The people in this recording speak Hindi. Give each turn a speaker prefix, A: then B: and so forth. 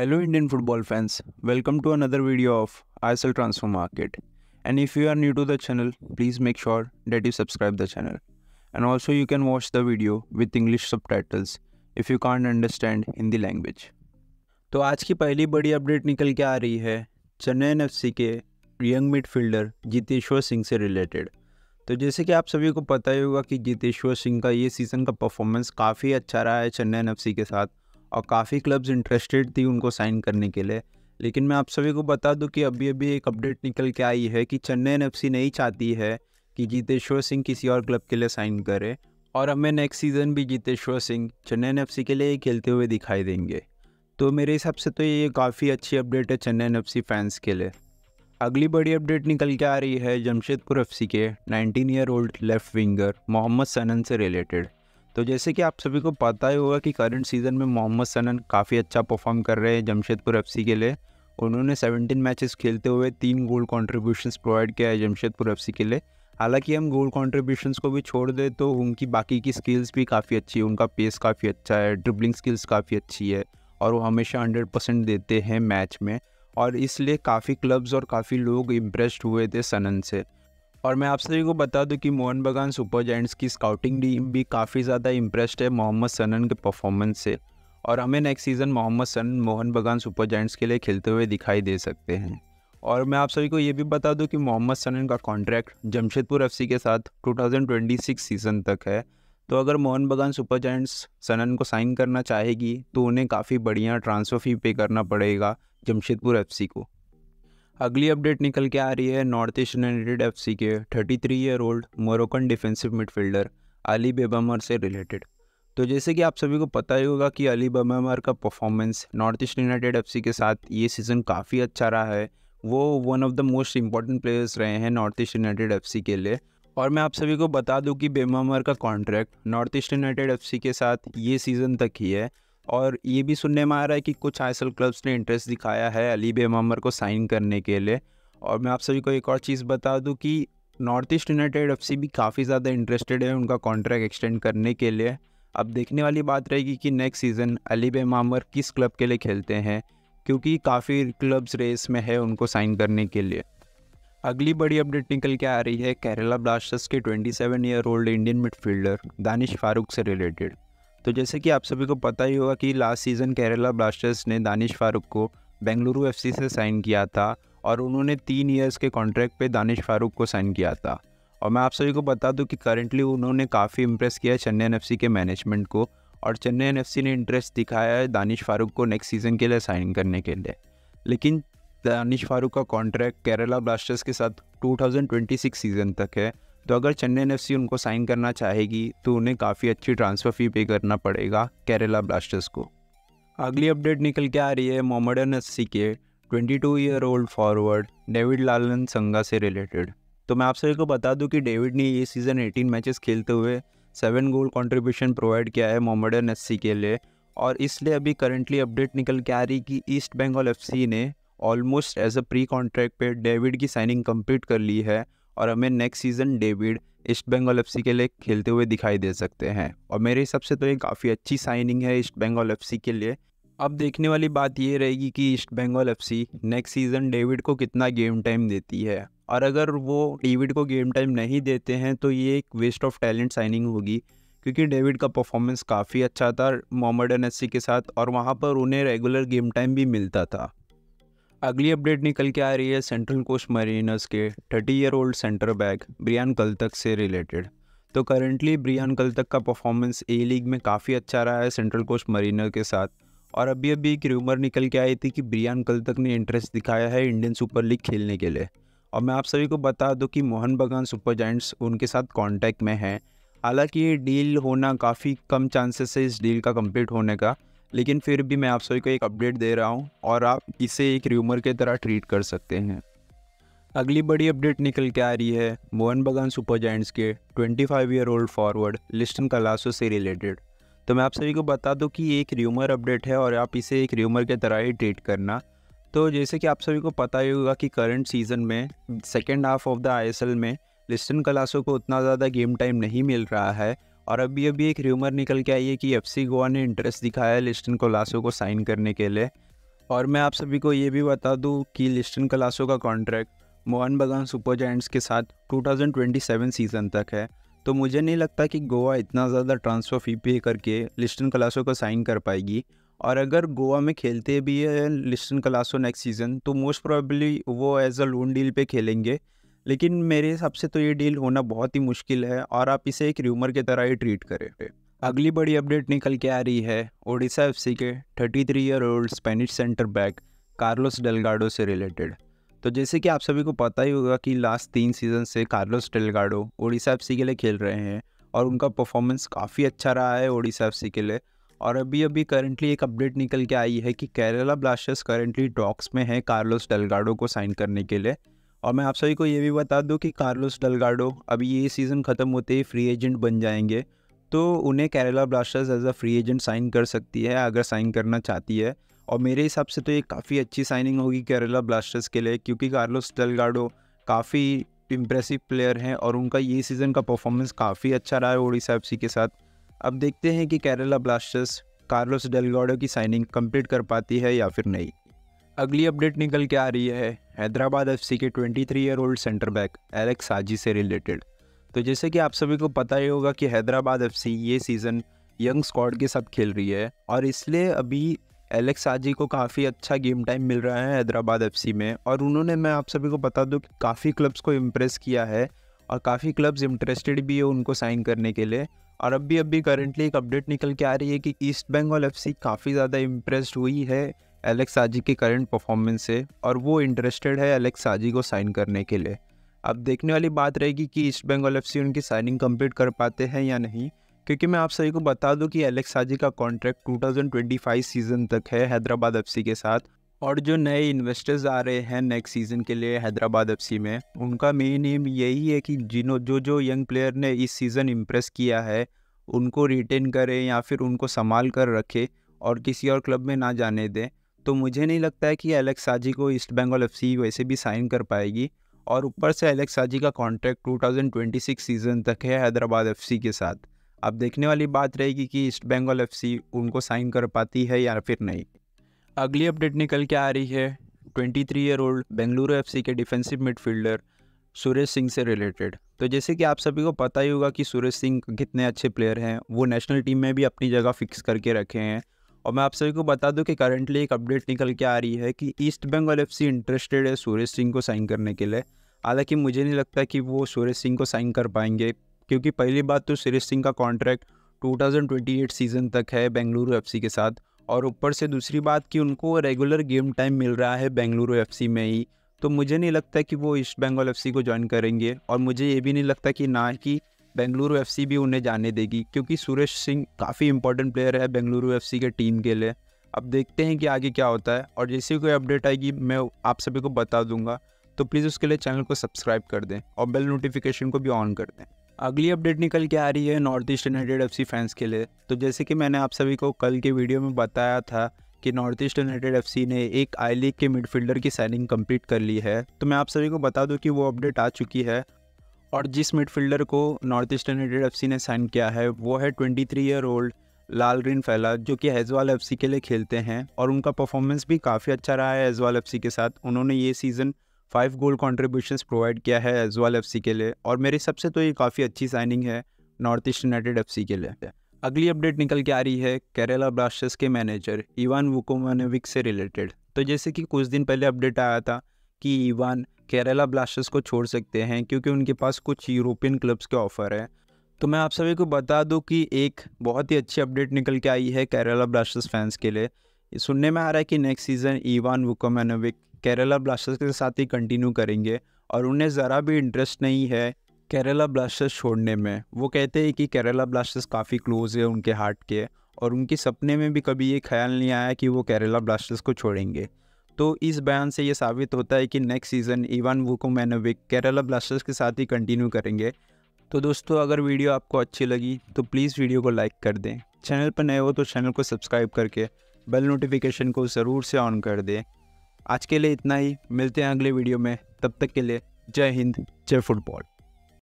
A: hello Indian football fans welcome to another video of I L transfer market and if you are new to the channel please make sure that you subscribe the channel and also you can watch the video with English subtitles if you can't understand Hindi language तो आज की पहली बड़ी अपडेट निकल के आ रही है चेन्नई एन एफ सी के यंग फील्डर जितेश्वर सिंह से रिलेटेड तो जैसे कि आप सभी को पता ही होगा कि जितेश्वर सिंह का ये सीज़न का परफॉर्मेंस काफ़ी अच्छा रहा है चेन्नई एन एफ सी के साथ और काफ़ी क्लब्स इंटरेस्टेड थी उनको साइन करने के लिए लेकिन मैं आप सभी को बता दूं कि अभी अभी एक अपडेट निकल के आई है कि चेन्नई एन नहीं चाहती है कि जीतेश्वर सिंह किसी और क्लब के लिए साइन करे और हमें नेक्स्ट सीज़न भी जीतेश्वर सिंह चेन्नई एन के लिए ही खेलते हुए दिखाई देंगे तो मेरे हिसाब से तो ये काफ़ी अच्छी अपडेट है चेन्नई एन फैंस के लिए अगली बड़ी अपडेट निकल के आ रही है जमशेदपुर एफ के 19 year old left winger Mohammad Sanan से रिलेटेड तो जैसे कि आप सभी को पता ही होगा कि करंट सीज़न में मोहम्मद सनन काफ़ी अच्छा परफॉर्म कर रहे हैं जमशेदपुर एफ के लिए उन्होंने 17 मैचेस खेलते हुए तीन गोल कॉन्ट्रीब्यूशन प्रोवाइड किया है जमशेदपुर एफ के लिए हालांकि हम गोल कॉन्ट्रीब्यूशन को भी छोड़ दें तो उनकी बाकी की स्किल्स भी काफ़ी अच्छी है उनका पेस काफ़ी अच्छा है ड्रिबलिंग स्किल्स काफ़ी अच्छी है और वो हमेशा हंड्रेड परसेंट देते हैं मैच में और इसलिए काफ़ी क्लब्स और काफ़ी लोग इम्प्रेस्ड हुए थे सनन से और मैं आप सभी को बता दूं कि मोहन बगान सुपर जैंट्स की स्काउटिंग टीम भी काफ़ी ज़्यादा इम्प्रेस्ड है मोहम्मद सनन के परफॉर्मेंस से और हमें नेक्स्ट सीज़न मोहम्मद सनन मोहन बगान सुपर जैंट्स के लिए खेलते हुए दिखाई दे सकते हैं और मैं आप सभी को ये भी बता दूं कि मोहम्मद सनन का कॉन्ट्रैक्ट जमशेदपुर एफ के साथ टू सीज़न तक है तो अगर मोहन बगान सुपर जैंट्स सनन को साइन करना चाहेगी तो उन्हें काफ़ी बढ़िया ट्रांसफ़र फ़ी पे करना पड़ेगा जमशेदपुर एफ को अगली अपडेट निकल के आ रही है नॉर्थ ईस्ट यूनाइटेड एफ के thirty three year old Moroccan defensive midfielder Ali Bemammer से रिलेटेड तो जैसे कि आप सभी को पता ही होगा कि अली बेबामर का performance North East United F के साथ ये सीज़न काफ़ी अच्छा रहा है वो one of the most important players रहे हैं नॉर्थ ईस्ट यूनाइटेड एफ के लिए और मैं आप सभी को बता दूं कि बेमामर का contract North East United F के साथ ये सीज़न तक ही है और ये भी सुनने में आ रहा है कि कुछ आई क्लब्स ने इंटरेस्ट दिखाया है अली बेमामर को साइन करने के लिए और मैं आप सभी को एक और चीज़ बता दूँ कि नॉर्थ ईस्ट यूनाइटेड एफ भी काफ़ी ज़्यादा इंटरेस्टेड है उनका कॉन्ट्रैक्ट एक्सटेंड करने के लिए अब देखने वाली बात रहेगी कि नेक्स्ट सीज़न अली मामर किस क्लब के लिए खेलते हैं क्योंकि काफ़ी क्लब्स रेस में है उनको साइन करने के लिए अगली बड़ी अपडेट निकल के आ रही है केरला ब्लास्टर्स के 27 year old Indian midfielder Danish Farooq से रिलेटेड तो जैसे कि आप सभी को पता ही होगा कि लास्ट सीज़न केरला ब्लास्टर्स ने दानिश फारूक को बेंगलुरु एफ से साइन किया था और उन्होंने तीन ईयर्स के कॉन्ट्रैक्ट पे दानिश फारूक को साइन किया था और मैं आप सभी को बता दूं कि करेंटली उन्होंने काफ़ी इम्प्रेस किया है चेन्नई एफ के मैनेजमेंट को और चेन्नई एफ ने इंटरेस्ट दिखाया है दानिश फारूक को नेक्स्ट सीज़न के लिए साइन करने के लिए लेकिन दानिश फारूक का कॉन्ट्रैक्ट केरला ब्लास्टर्स के साथ 2026 सीज़न तक है तो अगर चेन्नई एफ उनको साइन करना चाहेगी तो उन्हें काफ़ी अच्छी ट्रांसफ़र फ़ी पे करना पड़ेगा केरला ब्लास्टर्स को अगली अपडेट निकल के आ रही है मोहम्मडन एफ के 22 ईयर ओल्ड फॉरवर्ड डेविड लालन संगा से रिलेटेड तो मैं आप सभी को बता दूं कि डेविड ने ये सीज़न 18 मैचेस खेलते हुए सेवन गोल कंट्रीब्यूशन प्रोवाइड किया है मोहम्मडन एफ के लिए और इसलिए अभी करंटली अपडेट निकल के आ रही कि ईस्ट बंगाल एफ ने almost as a pre contract पे डेविड की साइनिंग कंप्लीट कर ली है और हमें next season David East Bengal F के लिए खेलते हुए दिखाई दे सकते हैं और मेरे हिसाब से तो ये काफ़ी अच्छी साइनिंग है ईस्ट बंगाल एफ के लिए अब देखने वाली बात ये रहेगी कि East Bengal F next season David को कितना गेम टाइम देती है और अगर वो डेविड को गेम टाइम नहीं देते हैं तो ये एक वेस्ट ऑफ टैलेंट साइनिंग होगी क्योंकि डेविड का परफॉर्मेंस काफ़ी अच्छा था मोहम्मद एन के साथ और वहाँ पर उन्हें रेगुलर गेम टाइम भी मिलता था अगली अपडेट निकल के आ रही है सेंट्रल कोस्ट मरीनर्स के thirty year old centre back Brian Kaltack से रिलेटेड तो करंटली ब्रियान कल तक का परफॉर्मेंस ए लीग में काफ़ी अच्छा रहा है सेंट्रल कोस्ट मरीनर के साथ और अभी अभी एक रूमर निकल के आई थी कि ब्रियान कल तक ने इंटरेस्ट दिखाया है इंडियन सुपर लीग खेलने के लिए और मैं आप सभी को बता दूं कि मोहन बगान सुपर जैंट्स उनके साथ कॉन्टैक्ट में हैं हालांकि ये डील होना काफ़ी कम चांसेस है इस डील का कंप्लीट होने का लेकिन फिर भी मैं आप सभी को एक अपडेट दे रहा हूँ और आप इसे एक र्यूमर के तरह ट्रीट कर सकते हैं अगली बड़ी अपडेट निकल के आ रही है मोहन बगान सुपर जैंट्स के 25 year old forward Liston Colaco से रिलेटेड तो मैं आप सभी को बता दूं कि एक र्यूमर अपडेट है और आप इसे एक र्यूमर के तरह ही ट्रीट करना तो जैसे कि आप सभी को पता ही होगा कि करंट सीजन में second half of the I में लिस्टन कलासो को उतना ज़्यादा गेम टाइम नहीं मिल रहा है और अभी अभी एक र्यूमर निकल के आई है कि एफ सी गोवा ने इंटरेस्ट दिखाया है लिस्टन कोलासो को साइन करने के लिए और मैं आप सभी को ये भी बता दूँ कि लिस्टन कोलासो का contract Mohan Bagan Super Giants के साथ 2027 सीज़न तक है तो मुझे नहीं लगता कि गोवा इतना ज़्यादा ट्रांसफ़र फी पे करके लिस्टन कलासो को साइन कर पाएगी और अगर गोवा में खेलते भी है लिस्टन कलासो नेक्स्ट सीज़न तो मोस्ट प्रॉबली वो एज अ लोन डील पे खेलेंगे लेकिन मेरे हिसाब से तो ये डील होना बहुत ही मुश्किल है और आप इसे एक र्यूमर की तरह ही ट्रीट करें अगली बड़ी अपडेट निकल के आ रही है ओडिशा एफ के thirty three year old Spanish centre back Carlos Delgado से रिलेटेड तो जैसे कि आप सभी को पता ही होगा कि लास्ट तीन सीज़न से कार्लोस डेलगाडो ओडिशा एफ के लिए खेल रहे हैं और उनका परफॉर्मेंस काफ़ी अच्छा रहा है ओडिशा एफ के लिए और अभी अभी करंटली एक अपडेट निकल के आई है कि केरला ब्लास्टर्स करंटली टॉक्स में है कार्लोस डेलगाडो को साइन करने के लिए और मैं आप सभी को ये भी बता दूं कि कार्लोस डलगाडो अभी ये सीज़न ख़त्म होते ही फ्री एजेंट बन जाएंगे तो उन्हें Kerala Blasters as a free agent sign कर सकती है अगर साइन करना चाहती है और मेरे हिसाब से तो ये काफ़ी अच्छी साइनिंग होगी केरला ब्लास्टर्स के लिए क्योंकि कार्लोस डलगाडो काफ़ी इम्प्रेसिव प्लेयर हैं और उनका ये सीज़न का परफॉर्मेंस काफ़ी अच्छा रहा है ओडिशा एफ के साथ अब देखते हैं कि केरला ब्लास्टर्स कार्लोस डेलगाडो की साइनिंग कंप्लीट कर पाती है या फिर नहीं अगली अपडेट निकल के आ रही है हैदराबाद सी के 23 year old centre back Alex Saji से रिलेटेड तो जैसे कि आप सभी को पता ही होगा कि हैदराबाद सी ये सीज़न यंग स्क्वाड के साथ खेल रही है और इसलिए अभी एलेक्स साजी को काफ़ी अच्छा गेम टाइम मिल रहा है हैदराबाद सी में और उन्होंने मैं आप सभी को बता दूँ कि काफ़ी क्लब्स को इम्प्रेस किया है और काफ़ी क्लब्स इंटरेस्टेड भी है उनको साइन करने के लिए और अभी अभी करेंटली एक अपडेट निकल के आ रही है कि ईस्ट बंगाल एफ काफ़ी ज़्यादा इम्प्रेस हुई है एलेक्स साजी की करंट परफॉर्मेंस से और वो इंटरेस्टेड है एलेक्स साजी को साइन करने के लिए अब देखने वाली बात रहेगी कि ईस्ट बंगाल एफ उनकी साइनिंग कम्प्लीट कर पाते हैं या नहीं क्योंकि मैं आप सभी को बता दूं कि एलेक्स साजी का कॉन्ट्रैक्ट 2025 सीज़न तक है हैदराबाद एफ के साथ और जो नए इन्वेस्टर्स आ रहे हैं नेक्स्ट सीज़न के लिए हैदराबाद एफ में उनका मेन एम यही है कि जिनों जो जो यंग प्लेयर ने इस सीज़न इम्प्रेस किया है उनको रिटेन करें या फिर उनको संभाल कर रखें और किसी और क्लब में ना जाने दें तो मुझे नहीं लगता है कि एलेक्स साजी को ईस्ट बंगाल एफ वैसे भी साइन कर पाएगी और ऊपर से एलेक्स साजी का कॉन्ट्रैक्ट 2026 सीज़न तक है हैदराबाद एफ के साथ अब देखने वाली बात रहेगी कि ईस्ट बंगाल एफ उनको साइन कर पाती है या फिर नहीं अगली अपडेट निकल के आ रही है 23 ईयर ओल्ड बेंगलुरु एफ के डिफेंसिव मिडफील्डर सुरेश सिंह से रिलेटेड तो जैसे कि आप सभी को पता ही होगा कि सुरेश सिंह कितने अच्छे प्लेयर हैं वो नेशनल टीम में भी अपनी जगह फिक्स करके रखे हैं और मैं आप सभी को बता दूं कि करंटली एक अपडेट निकल के आ रही है कि ईस्ट बंगाल एफ इंटरेस्टेड है सूरज सिंह को साइन करने के लिए हालांकि मुझे नहीं लगता कि वो सूरज सिंह को साइन कर पाएंगे क्योंकि पहली बात तो सूरज सिंह का कॉन्ट्रैक्ट 2028 सीज़न तक है बेंगलुरु एफ के साथ और ऊपर से दूसरी बात कि उनको रेगुलर गेम टाइम मिल रहा है बेंगलुरु एफ में ही तो मुझे नहीं लगता कि वो ईस्ट बंगाल एफ को ज्वाइन करेंगे और मुझे ये भी नहीं लगता कि ना कि बेंगलुरु एफ भी उन्हें जाने देगी क्योंकि सुरेश सिंह काफ़ी इंपॉर्टेंट प्लेयर है बेंगलुरु एफ के टीम के लिए अब देखते हैं कि आगे क्या होता है और जैसे कोई अपडेट आएगी मैं आप सभी को बता दूंगा तो प्लीज़ उसके लिए चैनल को सब्सक्राइब कर दें और बेल नोटिफिकेशन को भी ऑन कर दें अगली अपडेट निकल के आ रही है North East United F fans के लिए तो जैसे कि मैंने आप सभी को कल के वीडियो में बताया था कि नॉर्थ ईस्ट यूनाइटेड एफ ने एक आई लीग के मिडफील्डर की साइनिंग कंप्लीट कर ली है तो मैं आप सभी को बता दूं कि वो अपडेट आ चुकी है और जिस मिडफील्डर को नॉर्थ ईस्टर्न यूनाइटेड एफ ने साइन किया है वो है three year old Lalrinfela जो कि हैजवाल एफ के लिए खेलते हैं और उनका परफॉर्मेंस भी काफ़ी अच्छा रहा है हैजवाल एफ के साथ उन्होंने ये season five goal contribution provide किया है हैजवाल एफ के लिए और मेरे हिसाब से तो ये काफ़ी अच्छी साइनिंग है नॉर्थ ईस्ट यूनाइटेड एफ के लिए अगली अपडेट निकल के आ रही है केरला ब्लास्टर्स के मैनेजर इवान वुकोमानविक से रिलेटेड तो जैसे कि कुछ दिन पहले अपडेट आया था कि इवान केरला ब्लास्टर्स को छोड़ सकते हैं क्योंकि उनके पास कुछ यूरोपियन क्लब्स के ऑफ़र हैं तो मैं आप सभी को बता दूं कि एक बहुत ही अच्छी अपडेट निकल के आई है केरला ब्लास्टर्स फैंस के लिए सुनने में आ रहा है कि next season Ivan Vukomanovic Kerala Blasters के साथ ही कंटिन्यू करेंगे और उन्हें ज़रा भी इंटरेस्ट नहीं है केरला ब्लास्टर्स छोड़ने में वो कहते हैं कि केरला ब्लास्टर्स काफ़ी क्लोज है उनके हार्ट के और उनके सपने में भी कभी ये ख्याल नहीं आया कि वो केरला ब्लास्टर्स को छोड़ेंगे तो इस बयान से ये साबित होता है कि next season Ivan Vukomanovic Kerala Blasters के साथ ही कंटिन्यू करेंगे तो दोस्तों अगर वीडियो आपको अच्छी लगी तो प्लीज़ वीडियो को लाइक कर दें चैनल पर नए हो तो चैनल को सब्सक्राइब करके बेल नोटिफिकेशन को ज़रूर से ऑन कर दें आज के लिए इतना ही मिलते हैं अगले वीडियो में तब तक के लिए जय हिंद जय फुटबॉल